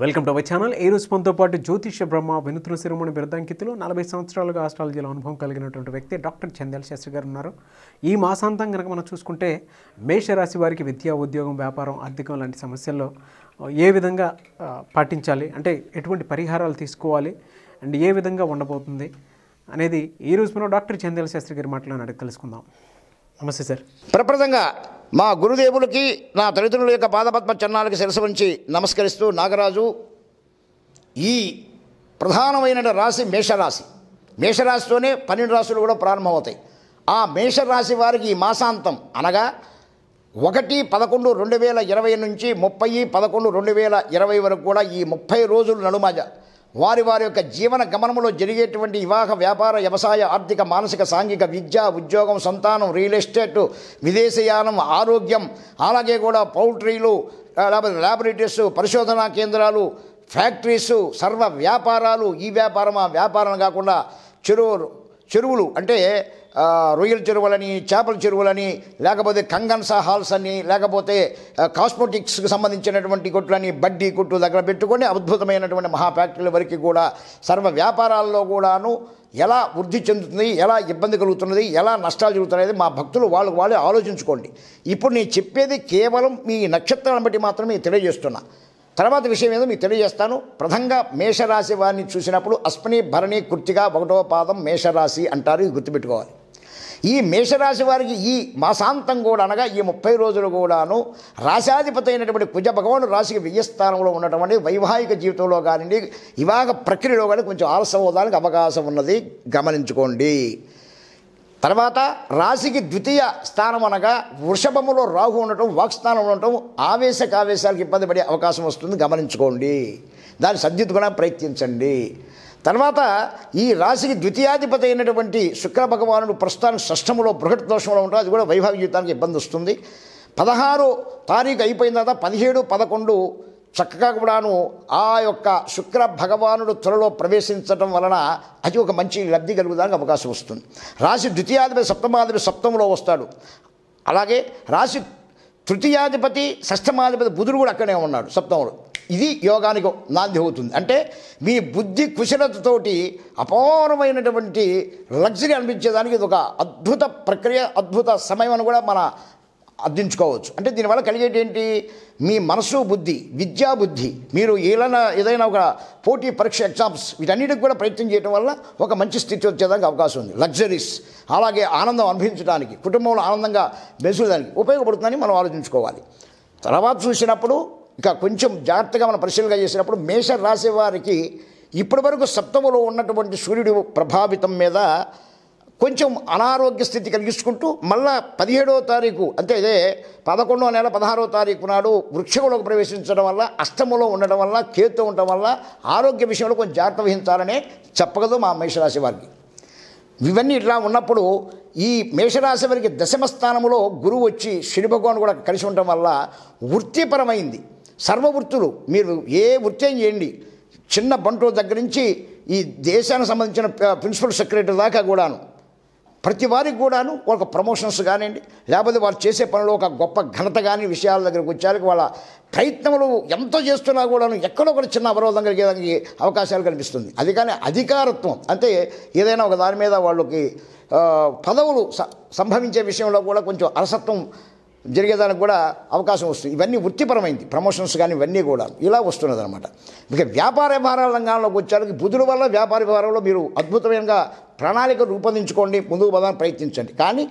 welcome to our channel ఏ మనతో పాటు జ్యోతిష బ్రహ్మ వినూత్న శిరోమణి బిరదాంకితులు నలభై సంవత్సరాలుగా ఆస్ట్రాలజీలో అనుభవం కలిగినటువంటి వ్యక్తి డాక్టర్ చందేల్ శాస్త్రి గారు ఉన్నారు ఈ మాసాంతం కనుక మనం చూసుకుంటే మేషరాశి వారికి విద్య ఉద్యోగం వ్యాపారం ఆర్థికం లాంటి సమస్యల్లో ఏ విధంగా పాటించాలి అంటే ఎటువంటి పరిహారాలు తీసుకోవాలి అండ్ ఏ విధంగా ఉండబోతుంది అనేది ఈ రోజు మనం డాక్టర్ చందేల్ శాస్త్రి గారి మాట్లాడి తెలుసుకుందాం నమస్తే సార్ ప్రప్రదంగా మా గురుదేవులకి నా తల్లిదండ్రుల యొక్క పాదపద్మ చన్నాలకి శిరస వంచి నమస్కరిస్తూ నాగరాజు ఈ ప్రధానమైన రాశి మేషరాశి మేషరాశితోనే పన్నెండు రాశులు కూడా ప్రారంభమవుతాయి ఆ మేషరాశి వారికి ఈ మాసాంతం అనగా ఒకటి పదకొండు రెండు వేల ఇరవై నుంచి ముప్పై పదకొండు రెండు వేల ఇరవై వరకు కూడా ఈ ముప్పై రోజులు నడుమజ వారి వారి యొక్క జీవన గమనములో జరిగేటువంటి వివాహ వ్యాపార వ్యవసాయ ఆర్థిక మానసిక సాంఘిక విద్య ఉద్యోగం సంతానం రియల్ ఎస్టేట్ విదేశయానం ఆరోగ్యం అలాగే కూడా పౌల్ట్రీలు లేకపోతే ల్యాబొరేటరీస్ పరిశోధనా కేంద్రాలు ఫ్యాక్టరీస్ సర్వ వ్యాపారాలు ఈ వ్యాపారం ఆ వ్యాపారం కాకుండా చెరువు చెరువులు అంటే రొయ్యల చెరువులని చేపల చెరువులని లేకపోతే కంగన్సా హాల్స్ అని లేకపోతే కాస్మోటిక్స్కి సంబంధించినటువంటి కొట్లని బడ్డీ కొట్టు దగ్గర పెట్టుకొని అద్భుతమైనటువంటి మహా ఫ్యాక్టరీల వరకు కూడా సర్వ వ్యాపారాల్లో కూడాను ఎలా వృద్ధి చెందుతుంది ఎలా ఇబ్బంది కలుగుతున్నది ఎలా నష్టాలు జరుగుతున్నాయి మా భక్తులు వాళ్ళు వాళ్ళే ఆలోచించుకోండి ఇప్పుడు నేను చెప్పేది కేవలం మీ నక్షత్రాలను బట్టి మాత్రమే తెలియజేస్తున్నా తర్వాత విషయం ఏదో మీకు తెలియజేస్తాను ప్రధంగా మేషరాశి వారిని చూసినప్పుడు అశ్విని భరణి కుర్తిగా ఒకటవ పాదం మేషరాశి అంటారు ఇది గుర్తుపెట్టుకోవాలి ఈ మేషరాశి వారికి ఈ మాసాంతం కూడా అనగా ఈ ముప్పై రోజులు కూడాను రాశాధిపతి అయినటువంటి కుజ భగవాను రాశికి వ్యయ ఉన్నటువంటి వైవాహిక జీవితంలో కానివ్వండి వివాహ ప్రక్రియలో కానీ కొంచెం ఆలస్యం అవ్వడానికి అవకాశం ఉన్నది గమనించుకోండి తర్వాత రాశికి ద్వితీయ స్థానం అనగా వృషభములో రాహు ఉండటం వాక్స్థానంలో ఉండటం ఆవేశ కావేశాలకు ఇబ్బంది పడే అవకాశం వస్తుంది గమనించుకోండి దాన్ని సద్దిద్దుకోవడం ప్రయత్నించండి తర్వాత ఈ రాశికి ద్వితీయాధిపతి అయినటువంటి శుక్ర భగవానుడు ప్రస్తుతానికి షష్టములో బృహట్ దోషంలో ఉంటాం అది కూడా వైభవ జీవితానికి ఇబ్బంది వస్తుంది పదహారు తారీఖు అయిపోయిన తర్వాత పదిహేడు పదకొండు చక్కగా కూడాను ఆ యొక్క శుక్ర భగవానుడు త్వరలో ప్రవేశించడం వలన అది ఒక మంచి లబ్ధి కలుగుదానికి అవకాశం వస్తుంది రాశి ద్వితీయాధిపతి సప్తమాధిపతి సప్తంలో వస్తాడు అలాగే రాశి తృతీయాధిపతి షష్టమాధిపతి బుధుడు కూడా అక్కడే ఉన్నాడు సప్తంలో ఇది యోగానికి నాంది అవుతుంది అంటే మీ బుద్ధి కుశలతతోటి అపారమైనటువంటి లగ్జరీ అనిపించేదానికి ఇది ఒక అద్భుత ప్రక్రియ అద్భుత సమయం అని కూడా మన అర్థించుకోవచ్చు అంటే దీనివల్ల కలిగేటి ఏంటి మీ మనసు బుద్ధి విద్యా బుద్ధి మీరు ఏదైనా ఏదైనా ఒక పోటీ పరీక్ష ఎగ్జామ్స్ వీటన్నిటికి కూడా ప్రయత్నం చేయడం వల్ల ఒక మంచి స్థితి వచ్చేదానికి అవకాశం ఉంది లగ్జరీస్ అలాగే ఆనందం అనుభవించడానికి కుటుంబంలో ఆనందంగా బెంచుకోవడానికి ఉపయోగపడుతుందని మనం ఆలోచించుకోవాలి తర్వాత చూసినప్పుడు ఇక కొంచెం జాగ్రత్తగా మనం పరిశీలన చేసినప్పుడు మేష రాసేవారికి ఇప్పటి వరకు సప్తములో ఉన్నటువంటి సూర్యుడు ప్రభావితం మీద కొంచెం అనారోగ్య స్థితి కలిగించుకుంటూ మళ్ళా పదిహేడో తారీఖు అంటే ఇదే పదకొండో నెల పదహారో తారీఖు నాడు వృక్షంలోకి ప్రవేశించడం వల్ల అష్టములో ఉండడం వల్ల కేతు ఉండడం వల్ల ఆరోగ్య విషయంలో కొంచెం జాగ్రత్త వహించాలనే చెప్పగదు మా మేషరాశి వారికి ఇవన్నీ ఇట్లా ఉన్నప్పుడు ఈ మేషరాశి వారికి దశమ స్థానంలో గురువు వచ్చి శని భగవాన్ కూడా కలిసి ఉండడం వల్ల వృత్తిపరమైంది సర్వవృత్తులు మీరు ఏ వృత్తి చేయండి చిన్న బంటుల దగ్గర నుంచి ఈ దేశానికి సంబంధించిన ప్రిన్సిపల్ సెక్రటరీ దాకా కూడాను ప్రతి వారికి కూడాను వాళ్ళకి ప్రమోషన్స్ కానివ్వండి లేకపోతే వారు చేసే పనిలో ఒక గొప్ప ఘనత కానీ విషయాల దగ్గరకు వచ్చేసరికి వాళ్ళ ప్రయత్నములు ఎంత చేస్తున్నా కూడాను ఎక్కడో ఒక చిన్న అవరోధం కలిగేదానికి అవకాశాలు కనిపిస్తుంది అది కానీ అధికారత్వం అంటే ఏదైనా ఒక దాని మీద వాళ్ళకి పదవులు సంభవించే విషయంలో కూడా కొంచెం అలసత్వం జరిగేదానికి కూడా అవకాశం వస్తుంది ఇవన్నీ వృత్తిపరమైంది ప్రమోషన్స్ కానీ ఇవన్నీ కూడా ఇలా వస్తున్నది అనమాట ఇక వ్యాపార వ్యవహారాల రంగంలోకి వచ్చేసరికి బుధుల వల్ల వ్యాపార వ్యవహారంలో మీరు అద్భుతమైన ప్రణాళిక రూపొందించుకోండి ముందుకు పోదాన్ని ప్రయత్నించండి కానీ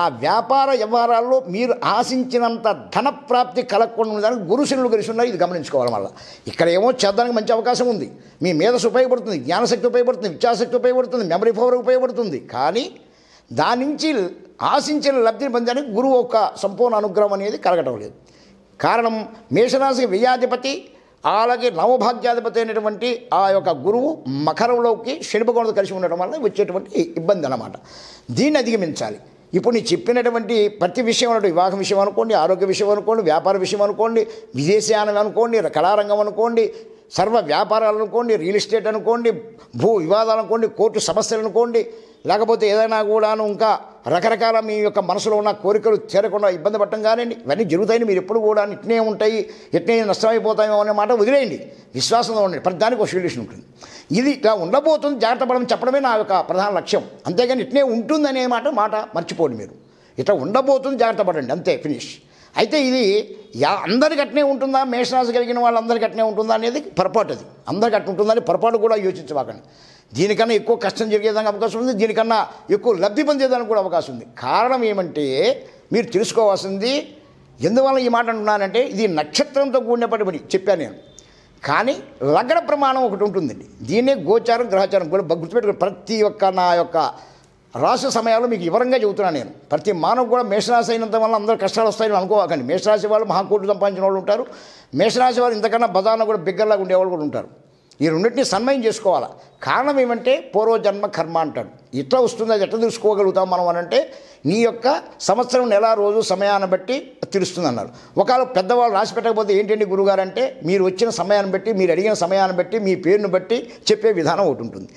ఆ వ్యాపార వ్యవహారాల్లో మీరు ఆశించినంత ధన ప్రాప్తి కలగకుండా ఉండడానికి గురుశనులు కలిసి ఉన్నాయి ఇది గమనించుకోవడం వల్ల ఇక్కడ ఏమో చేద్దానికి మంచి అవకాశం ఉంది మీ మేధస్సు ఉపయోగపడుతుంది జ్ఞానశక్తి ఉపయోగపడుతుంది విచారశక్తి ఉపయోగపడుతుంది మెమరీ పవర్ ఉపయోగపడుతుంది కానీ దాని నుంచి ఆశించిన లబ్ధిని పొందడానికి గురువు ఒక సంపూర్ణ అనుగ్రహం అనేది కలగటం లేదు కారణం మేషరాశి వ్యయాధిపతి అలాగే నవభాగ్యాధిపతి అయినటువంటి ఆ యొక్క గురువు మకరంలోకి శనిపగోణతో కలిసి ఉండటం వల్ల వచ్చేటువంటి ఇబ్బంది అన్నమాట దీన్ని అధిగమించాలి ఇప్పుడు నేను చెప్పినటువంటి ప్రతి విషయం అన్నట్టు వివాహం విషయం అనుకోండి ఆరోగ్య విషయం అనుకోండి వ్యాపార విషయం అనుకోండి విదేశీయానం అనుకోండి కళారంగం అనుకోండి సర్వ వ్యాపారాలు అనుకోండి రియల్ ఎస్టేట్ అనుకోండి భూ వివాదాలు అనుకోండి కోర్టు సమస్యలు అనుకోండి లేకపోతే ఏదైనా కూడాను ఇంకా రకరకాల మీ యొక్క మనసులో ఉన్న కోరికలు చేరకుండా ఇబ్బంది పడటం కానివ్వండి ఇవన్నీ జరుగుతాయని మీరు ఎప్పుడు కూడా ఇట్నే ఉంటాయి ఇట్నే నష్టమైపోతాయో అనే మాట వదిలేయండి విశ్వాసంగా ఉండండి ప్రతిదానికి ఒక సొల్యూషన్ ఉంటుంది ఇది ఇట్లా ఉండబోతుంది జాగ్రత్త పడడం చెప్పడమే నా యొక్క ప్రధాన లక్ష్యం అంతేగాని ఇట్నే ఉంటుందనే మాట మాట మర్చిపోండి మీరు ఇట్లా ఉండబోతుంది జాగ్రత్త పడండి అంతే ఫినిష్ అయితే ఇది యా అందరికి ఉంటుందా మేషరాశి కలిగిన వాళ్ళందరికీ ఉంటుందా అనేది పొరపాటు అది అందరికి ఉంటుందా ఉంటుందని పొరపాటు కూడా యోచించబాకండి దీనికన్నా ఎక్కువ కష్టం జరిగేదానికి అవకాశం ఉంది దీనికన్నా ఎక్కువ లబ్ధి పొందేదానికి కూడా అవకాశం ఉంది కారణం ఏమంటే మీరు తెలుసుకోవాల్సింది ఎందువల్ల ఈ మాట అంటున్నానంటే ఇది నక్షత్రంతో కూడినప్పటి పని చెప్పాను నేను కానీ లగ్న ప్రమాణం ఒకటి ఉంటుందండి దీన్నే గోచారం గ్రహచారం కూడా గుర్తుపెట్టుకుని ప్రతి ఒక్క నా యొక్క రాశి సమయాలు మీకు వివరంగా చెబుతున్నాను నేను ప్రతి మానవు కూడా మేషరాశి అయినంత వల్ల అందరూ కష్టాలు వస్తాయని అనుకోవాకండి మేషరాశి వాళ్ళు మహాకూటు సంపాదించిన వాళ్ళు ఉంటారు మేషరాశి వాళ్ళు ఇంతకన్నా బదాన కూడా బిగ్గరలాగా ఉండేవాళ్ళు కూడా ఉంటారు ఈ రెండింటిని సన్మయం చేసుకోవాలా కారణం ఏమంటే పూర్వజన్మ కర్మ అంటాడు ఇట్లా వస్తుంది అది ఎట్లా తెలుసుకోగలుగుతాం మనం అనంటే నీ యొక్క సంవత్సరం నెల రోజు సమయాన్ని బట్టి తెలుస్తుంది అన్నారు ఒకవేళ పెద్దవాళ్ళు రాసి పెట్టకపోతే ఏంటండి గురుగారు అంటే మీరు వచ్చిన సమయాన్ని బట్టి మీరు అడిగిన సమయాన్ని బట్టి మీ పేరును బట్టి చెప్పే విధానం ఒకటి ఉంటుంది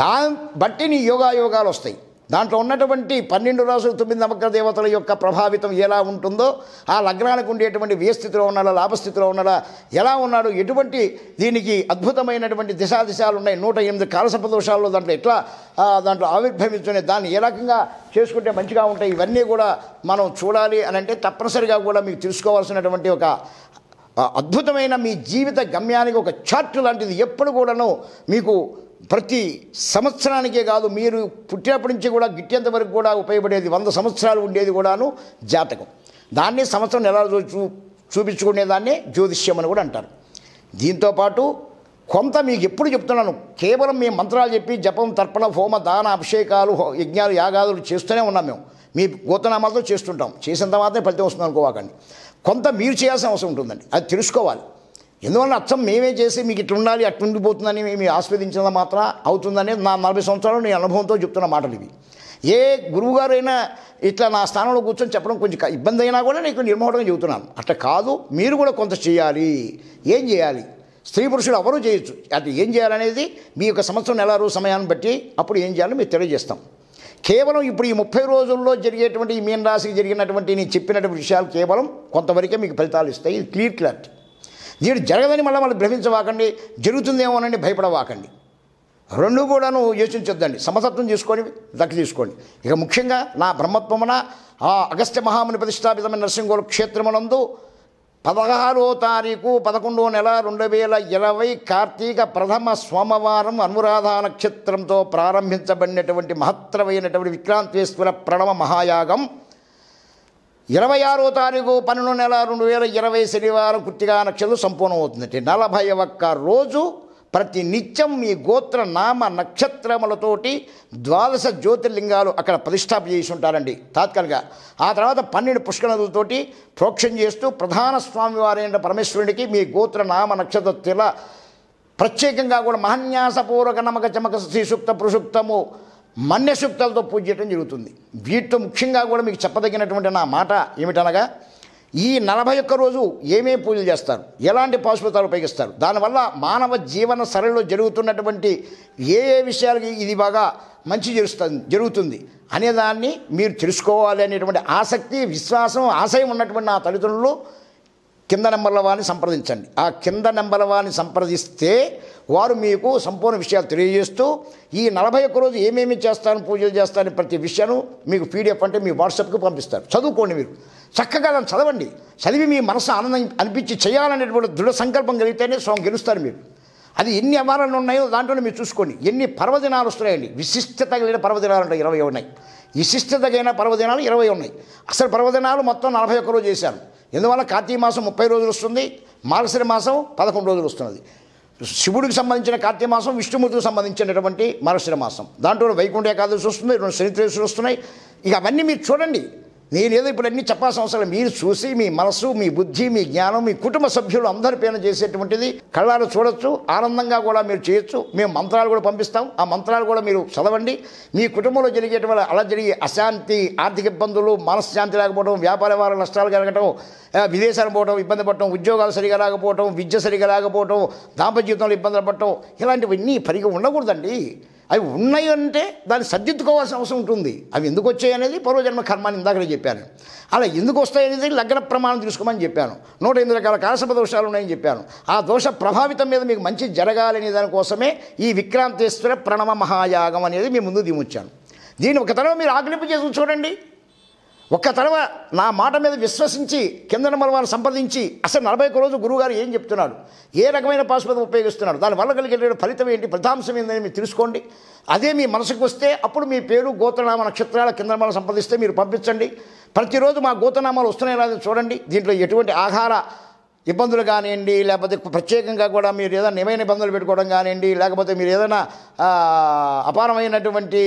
దాన్ని బట్టి నీ యోగాయోగాలు వస్తాయి దాంట్లో ఉన్నటువంటి పన్నెండు రాసులు తొమ్మిది నవగ్ర దేవతల యొక్క ప్రభావితం ఎలా ఉంటుందో ఆ లగ్నానికి ఉండేటువంటి వ్యయస్థితిలో ఉన్నాడా లాభస్థితిలో ఉన్నాడా ఎలా ఉన్నాడు ఎటువంటి దీనికి అద్భుతమైనటువంటి దిశాదిశాలు ఉన్నాయి నూట ఎనిమిది కాలసపదోషాల్లో దాంట్లో ఎట్లా దాంట్లో ఆవిర్భవించున్నాయి దాన్ని ఏ రకంగా చేసుకుంటే మంచిగా ఉంటాయి ఇవన్నీ కూడా మనం చూడాలి అని అంటే తప్పనిసరిగా కూడా మీకు తెలుసుకోవాల్సినటువంటి ఒక అద్భుతమైన మీ జీవిత గమ్యానికి ఒక చార్ట్ లాంటిది ఎప్పుడు కూడాను మీకు ప్రతి సంవత్సరానికే కాదు మీరు పుట్టినప్పటి నుంచి కూడా గిట్టేంత వరకు కూడా ఉపయోగపడేది వంద సంవత్సరాలు ఉండేది కూడాను జాతకం దాన్ని సంవత్సరం నెల చూ చూపించుకునేదాన్ని జ్యోతిష్యం అని కూడా అంటారు దీంతోపాటు కొంత మీకు ఎప్పుడు చెప్తున్నాను కేవలం మేము మంత్రాలు చెప్పి జపం తర్పణ హోమ దాన అభిషేకాలు యజ్ఞాలు యాగాదులు చేస్తూనే ఉన్నాం మేము మీ గోతనామాలతో చేస్తుంటాం చేసినంత తర్వాతనే ఫలితం వస్తుంది అనుకోవాకండి కొంత మీరు చేయాల్సిన అవసరం ఉంటుందండి అది తెలుసుకోవాలి ఎందువల్ల అర్థం మేమే చేసి మీకు ఇట్లా ఉండాలి ఉండిపోతుందని మేము ఆస్వాదించినంత మాత్రం అవుతుందనేది నా నలభై సంవత్సరాలు నేను అనుభవంతో చెప్తున్న మాటలు ఇవి ఏ గురువుగారైనా ఇట్లా నా స్థానంలో కూర్చొని చెప్పడం కొంచెం ఇబ్బంది అయినా కూడా నేను నిర్మోహటంగా చెబుతున్నాను అట్లా కాదు మీరు కూడా కొంత చేయాలి ఏం చేయాలి స్త్రీ పురుషులు ఎవరూ చేయొచ్చు అది ఏం చేయాలనేది మీ యొక్క సంవత్సరం నెల రోజు సమయాన్ని బట్టి అప్పుడు ఏం చేయాలో మీరు తెలియజేస్తాం కేవలం ఇప్పుడు ఈ ముప్పై రోజుల్లో జరిగేటువంటి ఈ రాశికి జరిగినటువంటి నేను చెప్పినటువంటి విషయాలు కేవలం కొంతవరకే మీకు ఫలితాలు ఇస్తాయి ఇది క్లియర్ వీడు జరగదని మళ్ళీ మళ్ళీ భ్రమించవాకండి జరుగుతుందేమోనని భయపడవాకండి రెండు కూడాను యోచించొద్దండి సమతత్వం తీసుకొని దక్క తీసుకోండి ఇక ముఖ్యంగా నా బ్రహ్మత్వమున ఆ అగస్త్య మహాముని ప్రతిష్టాపితమైన నరసింహోల క్షేత్రమునందు పదహారో తారీఖు పదకొండో నెల రెండు వేల ఇరవై కార్తీక ప్రథమ సోమవారం అనురాధ నక్షత్రంతో ప్రారంభించబడినటువంటి మహత్తరమైనటువంటి విక్రాంతేశ్వర ప్రణవ మహాయాగం ఇరవై ఆరో తారీఖు పన్నెండు నెల రెండు వేల ఇరవై శనివారం కృత్తిగా నక్షత్రం సంపూర్ణం అవుతుందండి నలభై ఒక్క రోజు ప్రతి నిత్యం మీ గోత్ర నామ నక్షత్రములతోటి ద్వాదశ జ్యోతిర్లింగాలు అక్కడ ప్రతిష్టాప చేసి ఉంటారండి తాత్కాలిక ఆ తర్వాత పన్నెండు పుష్కరములతోటి ప్రోక్షం చేస్తూ ప్రధాన స్వామివారైన పరమేశ్వరుడికి మీ గోత్ర నామ నక్షత్ర తిల ప్రత్యేకంగా కూడా మహన్యాసపూర్వక నమక చమక శ్రీసూక్త ప్రసుక్తము మన్యసూక్తాలతో పూజ చేయడం జరుగుతుంది వీటితో ముఖ్యంగా కూడా మీకు చెప్పదగినటువంటి నా మాట ఏమిటనగా ఈ నలభై ఒక్క రోజు ఏమేమి పూజలు చేస్తారు ఎలాంటి పాశుపత్రాలు ఉపయోగిస్తారు దానివల్ల మానవ జీవన సరళిలో జరుగుతున్నటువంటి ఏ ఏ విషయాలకి ఇది బాగా మంచి జరుగుతుంది జరుగుతుంది అనేదాన్ని మీరు తెలుసుకోవాలి అనేటువంటి ఆసక్తి విశ్వాసం ఆశయం ఉన్నటువంటి నా తల్లిదండ్రులు కింద నెంబర్ల వారిని సంప్రదించండి ఆ కింద నెంబర్ల వారిని సంప్రదిస్తే వారు మీకు సంపూర్ణ విషయాలు తెలియజేస్తూ ఈ నలభై ఒక్క రోజు ఏమేమి చేస్తాను పూజలు చేస్తాను ప్రతి విషయాను మీకు పీడిఎఫ్ అంటే మీ వాట్సాప్కి పంపిస్తారు చదువుకోండి మీరు చక్కగా దాన్ని చదవండి చదివి మీ మనసు ఆనందం అనిపించి చేయాలనేటువంటి దృఢ సంకల్పం కలిగితేనే స్వామి గెలుస్తారు మీరు అది ఎన్ని అవారాలు ఉన్నాయో దాంట్లో మీరు చూసుకోండి ఎన్ని పర్వదినాలు వస్తున్నాయండి విశిష్టత కలిగిన పర్వదినాలు ఉంటాయి ఇరవై ఉన్నాయి విశిష్టత కలిగిన పర్వదినాలు ఇరవై ఉన్నాయి అసలు పర్వదినాలు మొత్తం నలభై ఒక్క రోజు చేశారు ఎందువల్ల కార్తీక మాసం ముప్పై రోజులు వస్తుంది మార్గశిర మాసం పదకొండు రోజులు వస్తున్నది శివుడికి సంబంధించిన కార్తీక మాసం విష్ణుమూర్తికి సంబంధించినటువంటి మార్గశిర మాసం దాంట్లో వైకుంఠ ఏకాదశి వస్తుంది రెండు శనిత్రేశులు వస్తున్నాయి ఇక అవన్నీ మీరు చూడండి నేనేదో ఇప్పుడు అన్నీ చెప్పాల్సిన అవసరం మీరు చూసి మీ మనసు మీ బుద్ధి మీ జ్ఞానం మీ కుటుంబ సభ్యులు అందరి పైన చేసేటువంటిది కళ్ళారు చూడొచ్చు ఆనందంగా కూడా మీరు చేయొచ్చు మేము మంత్రాలు కూడా పంపిస్తాం ఆ మంత్రాలు కూడా మీరు చదవండి మీ కుటుంబంలో జరిగేటువంటి అలా జరిగే అశాంతి ఆర్థిక ఇబ్బందులు మనశ్శాంతి లేకపోవడం వ్యాపార వార నష్టాలు కలగటం విదేశాలు పోవడం ఇబ్బంది పడటం ఉద్యోగాలు సరిగా రాకపోవడం విద్య సరిగా రాకపోవడం దాంపత్య జీవితంలో ఇబ్బందులు పడటం ఇలాంటివన్నీ పరిగి ఉండకూడదండి అవి ఉన్నాయి అంటే దాన్ని సర్దిద్దుకోవాల్సిన అవసరం ఉంటుంది అవి ఎందుకు వచ్చాయి అనేది పూర్వజన్మ కర్మాన్ని ఇందాకనే చెప్పాను అలా ఎందుకు వస్తాయి అనేది లగ్న ప్రమాణం తీసుకోమని చెప్పాను నూట ఎనిమిది రకాల కారసభ దోషాలు ఉన్నాయని చెప్పాను ఆ దోష ప్రభావితం మీద మీకు మంచి జరగాలనే దానికోసమే ఈ విక్రాంతేశ్వర ప్రణవ మహాయాగం అనేది మీ ముందు దిమొచ్చాను దీన్ని ఒక తరం మీరు ఆగ్నిపు చేసి చూడండి ఒక్క తరవ నా మాట మీద విశ్వసించి కింద నెంబర్ వారిని సంప్రదించి అసలు నలభై ఒక్క రోజు గురువుగారు ఏం చెప్తున్నారు ఏ రకమైన పాశుపదం ఉపయోగిస్తున్నారు దానివల్ల కలిగే ఫలితం ఏంటి ప్రధాంశం ఏందని మీరు తెలుసుకోండి అదే మీ మనసుకు వస్తే అప్పుడు మీ పేరు గోతనామ నక్షత్రాల కింద నెంబర్ సంప్రదిస్తే మీరు పంపించండి ప్రతిరోజు మా గోతనామాలు వస్తున్నాయి రాదని చూడండి దీంట్లో ఎటువంటి ఆహార ఇబ్బందులు కానివ్వండి లేకపోతే ప్రత్యేకంగా కూడా మీరు ఏదైనా నిమైన ఇబ్బందులు పెట్టుకోవడం కానివ్వండి లేకపోతే మీరు ఏదైనా అపారమైనటువంటి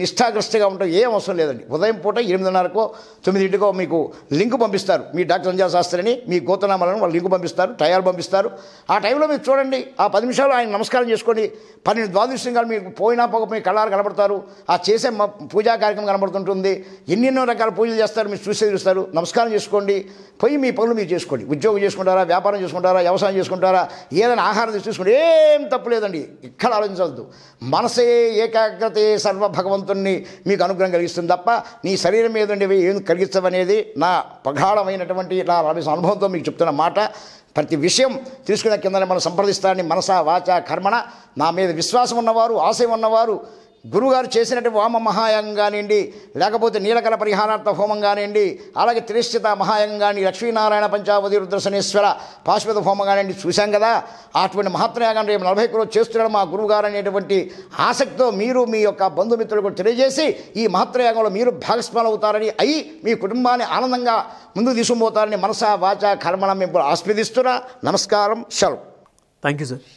నిష్ఠాగ్రస్తిగా ఉంటే ఏం అవసరం లేదండి ఉదయం పూట ఎనిమిదిన్నరకో తొమ్మిదింటికో మీకు లింక్ పంపిస్తారు మీ డాక్టర్ సంజయ శాస్త్రి అని మీ గోతనామాలను వాళ్ళు లింక్ పంపిస్తారు టయాలు పంపిస్తారు ఆ టైంలో మీరు చూడండి ఆ పది నిమిషాలు ఆయన నమస్కారం చేసుకొని పన్నెండు ద్వాదశంగాలు మీకు పోయినా పోక మీ కళ్ళారు కనబడతారు ఆ చేసే పూజా కార్యక్రమం కనబడుతుంటుంది ఎన్నెన్నో రకాల పూజలు చేస్తారు మీరు చూసే చూస్తారు నమస్కారం చేసుకోండి పోయి మీ పనులు మీరు చేసుకోండి ఉద్యోగం చేసుకుంటారా వ్యాపారం చేసుకుంటారా వ్యవసాయం చేసుకుంటారా ఏదైనా ఆహారం తీసుకుంటే ఏం తప్పు లేదండి ఇక్కడ ఆలోచించవద్దు మనసే ఏకాగ్రత సర్వ భగవంతుణ్ణి మీకు అనుగ్రహం కలిగిస్తుంది తప్ప నీ శరీరం మీద ఉండేవి ఏం కలిగించవనేది నా ప్రగాఢమైనటువంటి నా రాబేసిన అనుభవంతో మీకు చెప్తున్న మాట ప్రతి విషయం తీసుకున్న కిందనే మనం సంప్రదిస్తాన్ని మనస వాచ కర్మణ నా మీద విశ్వాసం ఉన్నవారు ఆశయం ఉన్నవారు గురుగారు చేసినటువంటి వామ మహాయాగం కానివ్వండి లేకపోతే నీలకల పరిహారార్థ హోమం కానివ్వండి అలాగే త్రిశ్చిత మహాయాగం కానీ లక్ష్మీనారాయణ పంచావతి రుద్రశనేశ్వర పాశ్వత హోమం కానివ్వండి చూశాం కదా అటువంటి మహాత్మయాగం రేపు నలభై కులో చేస్తున్నాడు మా గురువుగారు అనేటువంటి ఆసక్తితో మీరు మీ యొక్క బంధుమిత్రులకు తెలియజేసి ఈ మహాత్మయాగంలో మీరు భాగస్వాములు అవుతారని అయి మీ కుటుంబాన్ని ఆనందంగా ముందు తీసుకుపోతారని మనస వాచ కర్మణ మేము ఆస్వాదిస్తున్నా నమస్కారం సెలవు థ్యాంక్ యూ సార్